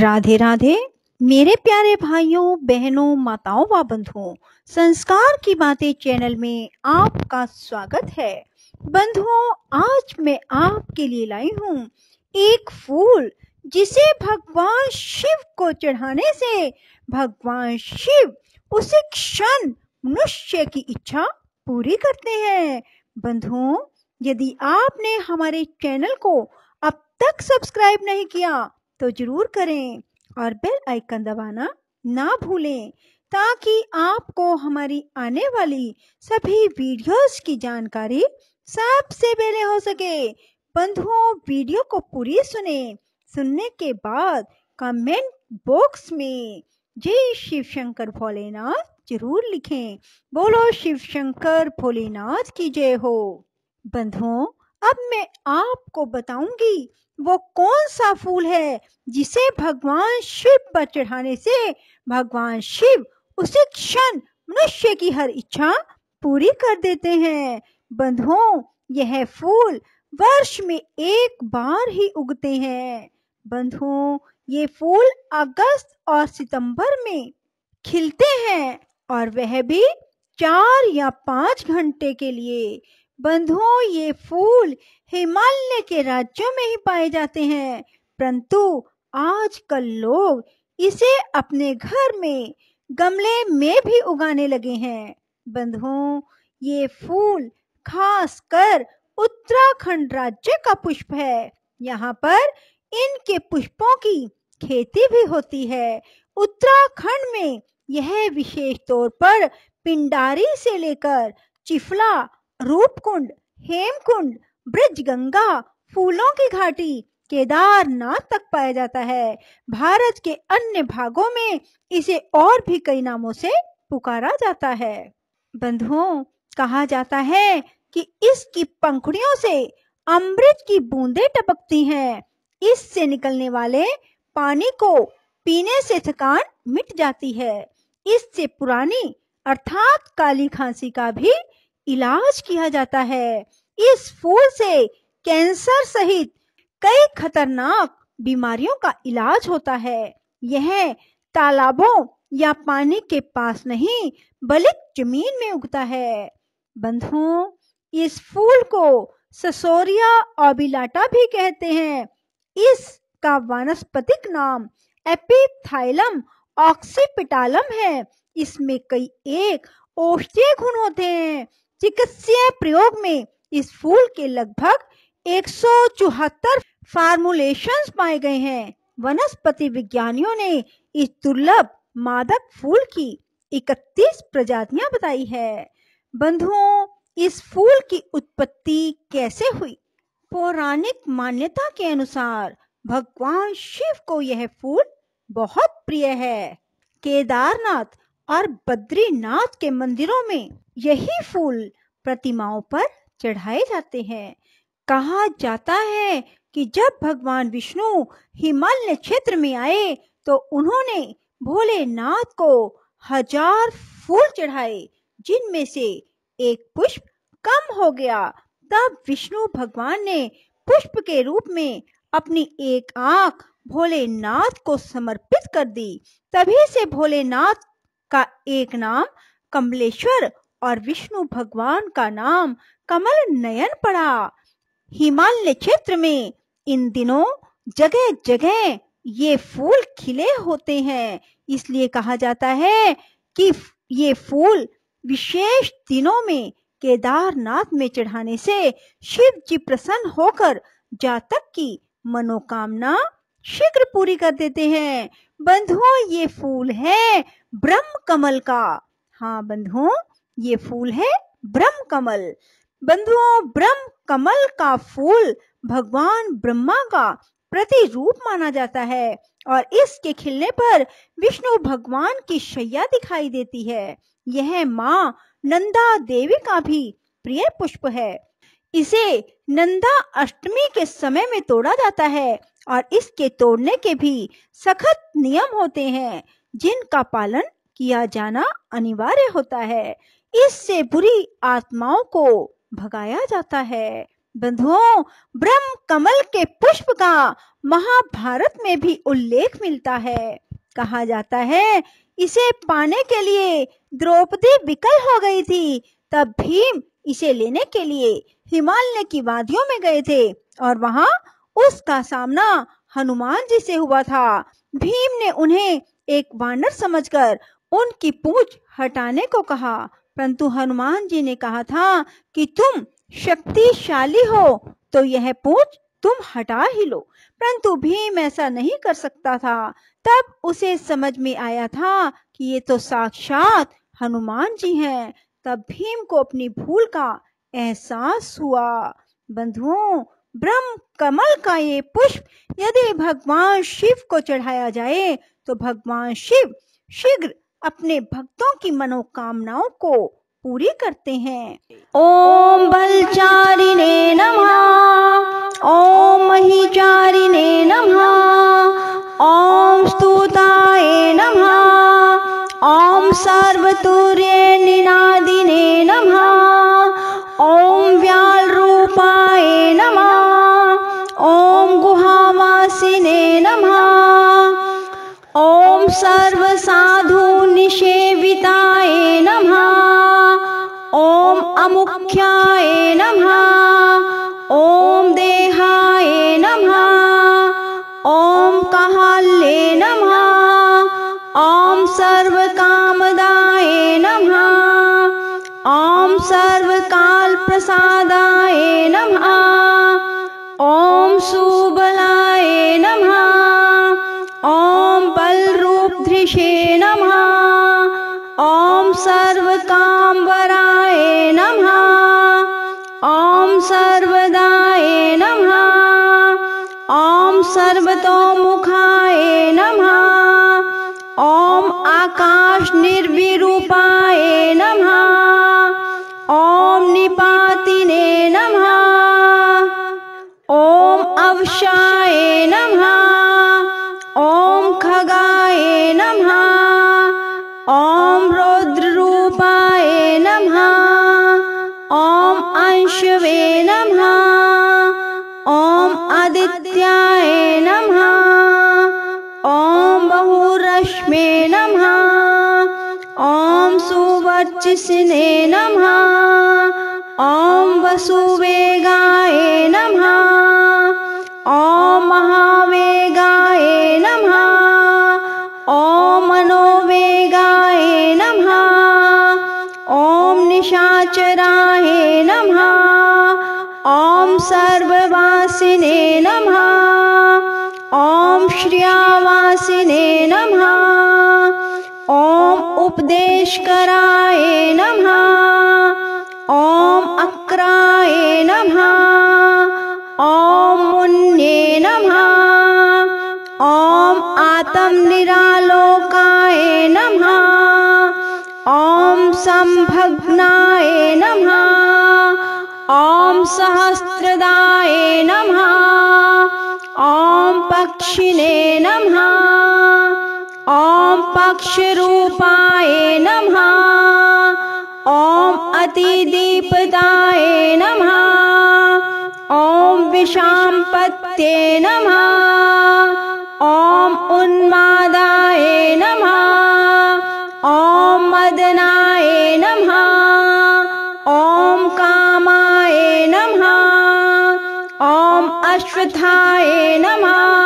राधे राधे मेरे प्यारे भाइयों बहनों माताओं व बंधुओं संस्कार की बातें चैनल में आपका स्वागत है बंधुओं आज मैं आपके लिए लाई हूँ एक फूल जिसे भगवान शिव को चढ़ाने से भगवान शिव उसे क्षण मनुष्य की इच्छा पूरी करते हैं बंधुओं यदि आपने हमारे चैनल को अब तक सब्सक्राइब नहीं किया तो ज़रूर करें और बेल आइकन दबाना ना भूलें ताकि आपको हमारी आने वाली सभी वीडियोस की जानकारी सबसे पहले हो सके बंधुओं वीडियो को पूरी सुने सुनने के बाद कमेंट बॉक्स में जय शिव शंकर भोलेनाथ जरूर लिखें बोलो शिव शंकर भोलेनाथ की जय हो बंधुओं अब मैं आपको बताऊंगी वो कौन सा फूल है जिसे भगवान शिव पर चढ़ाने से भगवान शिव उसी क्षण मनुष्य की हर इच्छा पूरी कर देते हैं बंधुओं यह फूल वर्ष में एक बार ही उगते हैं बंधुओं ये फूल अगस्त और सितंबर में खिलते हैं और वह भी चार या पाँच घंटे के लिए बंधुओं ये फूल हिमालय के राज्यों में ही पाए जाते हैं परंतु आजकल लोग इसे अपने घर में गमले में भी उगाने लगे हैं बंधुओं ये फूल खासकर उत्तराखंड राज्य का पुष्प है यहाँ पर इनके पुष्पों की खेती भी होती है उत्तराखंड में यह विशेष तौर पर पिंडारी से लेकर चिफला रूपकुंड हेमकुंड ब्रज गंगा फूलों की घाटी केदारनाथ तक पाया जाता है भारत के अन्य भागों में इसे और भी कई नामों से पुकारा जाता है बंधुओं कहा जाता है कि इसकी पंखुड़ियों से अमृत की बूंदें टपकती हैं इससे निकलने वाले पानी को पीने से थकान मिट जाती है इससे पुरानी अर्थात काली खांसी का भी इलाज किया जाता है इस फूल से कैंसर सहित कई खतरनाक बीमारियों का इलाज होता है यह तालाबों या पानी के पास नहीं बल्कि जमीन में उगता है बंधुओं इस फूल को ससोरिया ओबिलाटा भी कहते हैं इसका वानस्पतिक नाम एपिथाइलम ऑक्सीपिटालम है इसमें कई एक औषधीय गुण होते हैं चिकित्सीय प्रयोग में इस फूल के लगभग एक सौ पाए गए हैं वनस्पति विज्ञानियों ने इस दुर्लभ मादक फूल की 31 प्रजातियां बताई है बंधुओं इस फूल की उत्पत्ति कैसे हुई पौराणिक मान्यता के अनुसार भगवान शिव को यह फूल बहुत प्रिय है केदारनाथ और बद्रीनाथ के मंदिरों में यही फूल प्रतिमाओं पर चढ़ाए जाते हैं कहा जाता है कि जब भगवान विष्णु हिमालय क्षेत्र में आए तो उन्होंने भोलेनाथ को हजार फूल चढ़ाए जिनमें से एक पुष्प कम हो गया तब विष्णु भगवान ने पुष्प के रूप में अपनी एक आंख भोलेनाथ को समर्पित कर दी तभी से भोलेनाथ का एक नाम कमलेश्वर और विष्णु भगवान का नाम कमल नयन पड़ा हिमालय क्षेत्र में इन दिनों जगह जगह ये फूल खिले होते हैं इसलिए कहा जाता है कि ये फूल विशेष दिनों में केदारनाथ में चढ़ाने से शिव जी प्रसन्न होकर जातक की मनोकामना शीघ्र पूरी कर देते हैं बंधुओं ये फूल है ब्रह्म कमल का हाँ बंधुओं ये फूल है ब्रह्म कमल बंधुओं ब्रह्म कमल का फूल भगवान ब्रह्मा का प्रतिरूप माना जाता है और इसके खिलने पर विष्णु भगवान की शैया दिखाई देती है यह माँ नंदा देवी का भी प्रिय पुष्प है इसे नंदा अष्टमी के समय में तोड़ा जाता है और इसके तोड़ने के भी सख्त नियम होते हैं जिनका पालन किया जाना अनिवार्य होता है इससे बुरी आत्माओं को भगाया जाता है बंधुओं ब्रह्म कमल के पुष्प का महाभारत में भी उल्लेख मिलता है कहा जाता है इसे पाने के लिए द्रौपदी विकल हो गई थी तब भीम इसे लेने के लिए हिमालय की वादियों में गए थे और वहां उसका सामना हनुमान जी से हुआ था भीम ने उन्हें एक वानर समझकर उनकी पूछ हटाने को कहा परंतु हनुमान जी ने कहा था कि तुम शक्तिशाली हो तो यह पूछ तुम हटा ही लो परंतु भीम ऐसा नहीं कर सकता था तब उसे समझ में आया था कि ये तो साक्षात हनुमान जी हैं तब भीम को अपनी भूल का एहसास हुआ बंधुओं ब्रह्म कमल का ये पुष्प यदि भगवान शिव को चढ़ाया जाए तो भगवान शिव शीघ्र अपने भक्तों की मनोकामनाओं को पूरी करते हैं ओम बलचारिणे नमः सर्वसाधु निषेविताय नमः ओम अमुख्याय नमः ओम देहाय नमः ओम कहाल्ये नमः ओम सर्व कामदाय नमः ओम सर्व काल प्रसादाय नमः ओम सुबल मुखाए नमः आकाश निर्विरूपाए नमः ओम निपातिने नमः ओम अवशाए नमः ओम खगाए नमः ॐ रूपाए नमः शिशिने नम ओं वसुवेगाए नम ॐ महावेगाए नम ॐ मनोवेगाए नम ओं निशाचराए नम ओं सर्ववासिने नम ओं श्रियावासिने नमः ओम उपदेश कराए नमः ओम अक्राए नमः ओम मुन्ने नमः ओम आतम निरालोकाय नमः ओम संभग्नाय नमः ओम सहस्त्रदाय नमः ओम पक्षिणे नमः ॐ नम नमः ॐ नम नमः ॐ विशाम्पत्ये नमः ॐ उन्मादाय नमः ॐ मदनाय नम ॐ कामाय नम ॐ अश्वत्थाय नमः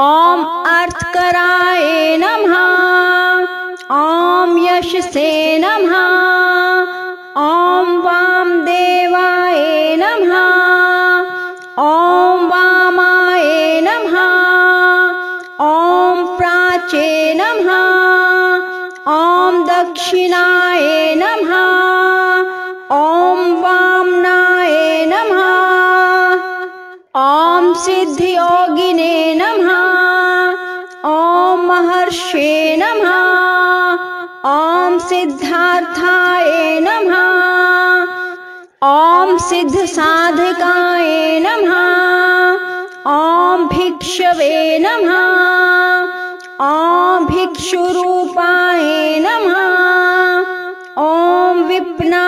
ओम अर्थ कराए नमः ओम यश से नमः ओम वाम देवाय नम ओम वामाय नमः ओम प्राचे नमः ओम दक्षिणाय नमः प्रकाशे नमः ॐ सिद्धार्थाय ओम सिद्ध सिद्धसाधकाय नम ओम भिक्षवे नम ओम भिक्षुरूपाय नम ओम विपना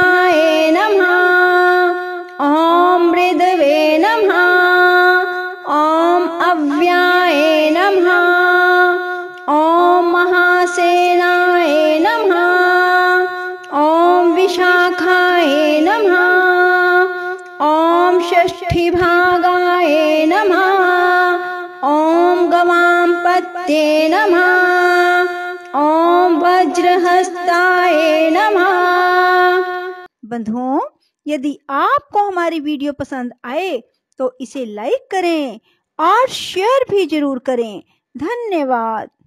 भवां पत्ते नमः ओम वज्रहस्ताय नमः बंधुओं यदि आपको हमारी वीडियो पसंद आए तो इसे लाइक करें और शेयर भी जरूर करें धन्यवाद